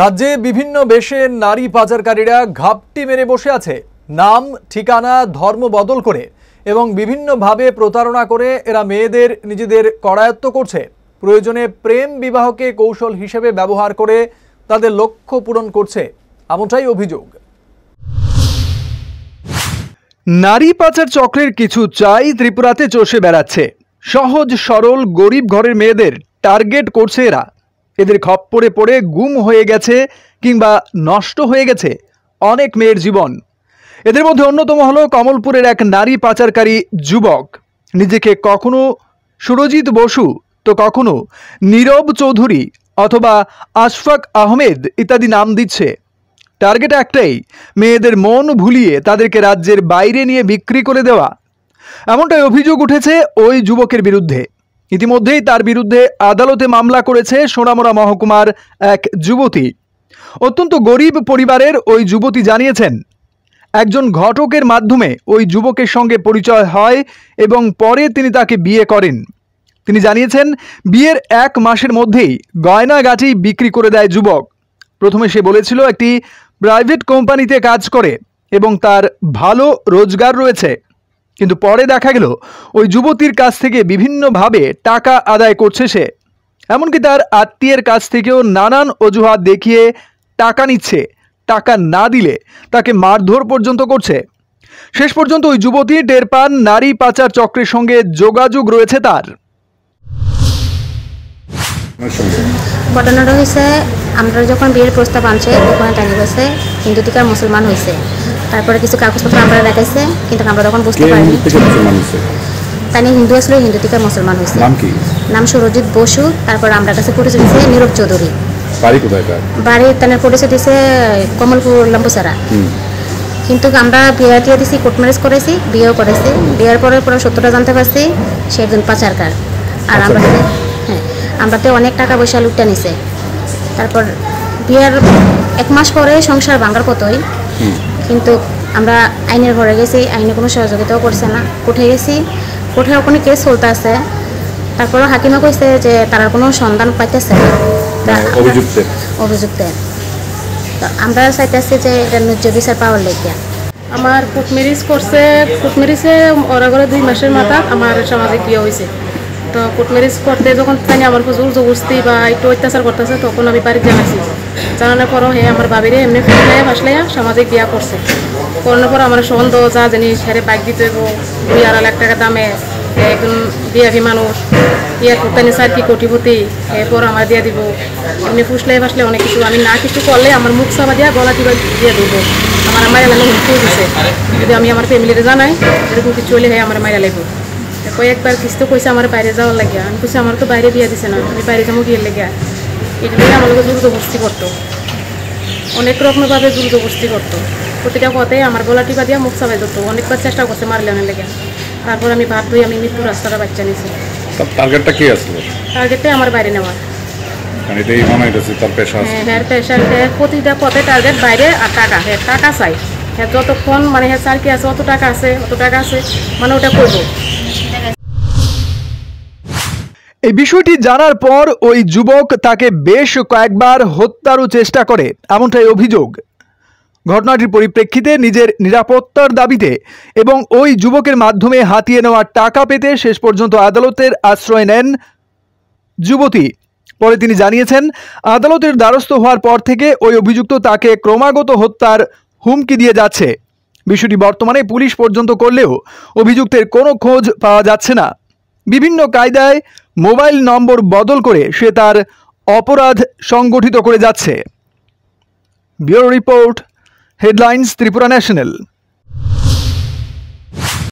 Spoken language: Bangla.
রাজ্যে বিভিন্ন বেশে নারী পাচারকারীরা ঘাপটি মেরে বসে আছে নাম ঠিকানা ধর্ম বদল করে এবং বিভিন্নভাবে প্রতারণা করে এরা মেয়েদের নিজেদের করায়ত্ত করছে প্রয়োজনে প্রেম বিবাহকে কৌশল হিসেবে ব্যবহার করে তাদের লক্ষ্য পূরণ করছে এমনটাই অভিযোগ নারী পাচার চক্রের কিছু চাই ত্রিপুরাতে চষে বেড়াচ্ছে সহজ সরল গরিব ঘরের মেয়েদের টার্গেট করছে এরা এদের খপ্পরে পড়ে গুম হয়ে গেছে কিংবা নষ্ট হয়ে গেছে অনেক মেয়ের জীবন এদের মধ্যে অন্যতম হলো কমলপুরের এক নারী পাচারকারী যুবক নিজেকে কখনো সুরজিৎ বসু তো কখনো নীরব চৌধুরী অথবা আশফাক আহমেদ ইত্যাদি নাম দিচ্ছে টার্গেট একটাই মেয়েদের মন ভুলিয়ে তাদেরকে রাজ্যের বাইরে নিয়ে বিক্রি করে দেওয়া এমনটাই অভিযোগ উঠেছে ওই যুবকের বিরুদ্ধে ইতিমধ্যেই তার বিরুদ্ধে আদালতে মামলা করেছে সোনামোড়া মহকুমার এক যুবতী অত্যন্ত গরিব পরিবারের ওই যুবতী জানিয়েছেন একজন ঘটকের মাধ্যমে ওই যুবকের সঙ্গে পরিচয় হয় এবং পরে তিনি তাকে বিয়ে করেন তিনি জানিয়েছেন বিয়ের এক মাসের মধ্যেই গয়নাগাটি বিক্রি করে দেয় যুবক প্রথমে সে বলেছিল একটি প্রাইভেট কোম্পানিতে কাজ করে এবং তার ভালো রোজগার রয়েছে কিন্তু পরে দেখা গেল ওই যুবতীর কাছ থেকে বিভিন্নভাবে টাকা আদায় করছে সে এমনকি তার আত্মীয়ের কাছ থেকেও নানান অজুহাত দেখিয়ে টাকা নিচ্ছে টাকা না দিলে তাকে মারধর পর্যন্ত করছে শেষ পর্যন্ত ওই যুবতী টের পান নারী পাচার চক্রের সঙ্গে যোগাযোগ রয়েছে তার ঘটনাটা হয়েছে আমরা যখন বিয়ের প্রস্তাব আনছে তখন টাকা গেছে হিন্দু থেকে মুসলমান হয়েছে তারপরে কিছু কাগজপত্র আমরা দেখাইছে কিন্তু আমরা তখন বুঝতে পারিনি তানি হিন্দু আসলে হিন্দু থেকে মুসলমান হয়েছে নাম কি নাম সুরজিৎ বসু তারপর আমরা কাছে পরিচয় দিয়েছে নীরব চৌধুরী বাড়ি কোথায় বাড়ি তানের পরিচয় দিয়েছে কমলপুর লম্বুসারা কিন্তু আমরা বিয়ে দিয়ে দিছি কোর্ট ম্যারেজ করেছি বিয়েও করেছি বিয়ের পরে পরে সত্যটা জানতে পারছি সে একজন পাচারকার আর আমরা হ্যাঁ আমরা তো অনেক টাকা পয়সা লুটটা নিছে তারপর বিয়ের এক মাস পরে সংসার ভাঙার কতই কিন্তু আমরা আইনের ঘরে গেছি আইনে কোনো সহযোগিতাও করছে না কোঠে গেছি কোঠে ওখানে কেস চলতে আছে তারপর হাকিমা কইছে যে তারা কোনো সন্ধান পাইতেছে মানে অভিযুক্তের আমরা চাইতেছি যে এটা ন্যায্য বিচার পাওয়ার লেগে আমার কুটমিরিজ করছে কুটমেরিজে ওরা করে দুই মাসের মাথা আমার সামাজিক বিয়ে হয়েছে কোর্ট ম্যারেজ করতে যখন তাই আমার জোর জবরস্তি বা একটু অত্যাচার করতেছে তখন আমি বাড়ি জানাইছি জানানোর পরও হ্যাঁ আমার বাবিরে এমনি ফুটলাই ফাঁসলাইয়া সামাজিক বিয়া করছে করানোর পর আমার সন্দ যা জিনিস হ্যাঁ বাইক দিতে দুই আড়াই লাখ টাকা দামে একজন বিয়াভী মানুষ ইয়ার কোটানি স্যার কি কোটিপতি এরপর আমার দিয়ে দিব এমনি ফুসলাই ফাঁসলে অনেক কিছু আমি না কিছু করলে আমার মুখ সাবা দিয়া গলা দিবা দিয়ে দিব আমার মায়ের এলাকা হুমকিও দিছে যদি আমি আমার ফ্যামিলিতে জানাই এরকম কিছু হলে হ্যাঁ আমার মায়ের লাগবে কই একবার কিছু কইছে আমার বাইরে যাওয়ার লাগে আমি কইছি আমার তো বাইরে বিয়া দিছে না আমি বাইরে যাবো গিয়ে লেগে এটা নিয়ে আমার জোর জবরদস্তি করতো অনেক রকমভাবে জোর জবরদস্তি করতো প্রতিটা পথে আমার গোলাটি বা দিয়ে মুখ সবাই ধরতো অনেকবার চেষ্টা করছে অনেক লেগে তারপর আমি ভাত ধুই আমি মৃত্যু রাস্তাটা বাচ্চা নিয়েছি টার্গেটটা কি আসলে টার্গেটটাই আমার বাইরে নেওয়ার মানে হ্যাঁ, হ্যাঁ, হ্যাঁ প্রতিটা পথে বাইরে আর টাকা হ্যাঁ, টাকা চাই হ্যাঁ যতক্ষণ মানে হ্যাঁ স্যার কি আছে অত টাকা আছে অত টাকা আছে মানে ওটা করবো এই বিষয়টি জানার পর ওই যুবক তাকে বেশ কয়েকবার হত্যারও চেষ্টা করে এমনটাই অভিযোগ ঘটনাটির পরিপ্রেক্ষিতে নিজের নিরাপত্তার দাবিতে এবং ওই যুবকের মাধ্যমে হাতিয়ে নেওয়া টাকা পেতে শেষ পর্যন্ত আদালতের আশ্রয় নেন যুবতী পরে তিনি জানিয়েছেন আদালতের দ্বারস্থ হওয়ার পর থেকে ওই অভিযুক্ত তাকে ক্রমাগত হত্যার হুমকি দিয়ে যাচ্ছে বিষয়টি বর্তমানে পুলিশ পর্যন্ত করলেও অভিযুক্তের কোনো খোঁজ পাওয়া যাচ্ছে না বিভিন্ন কায়দায় মোবাইল নম্বর বদল করে সে তার অপরাধ সংগঠিত করে যাচ্ছে bureau report headlines Tripura national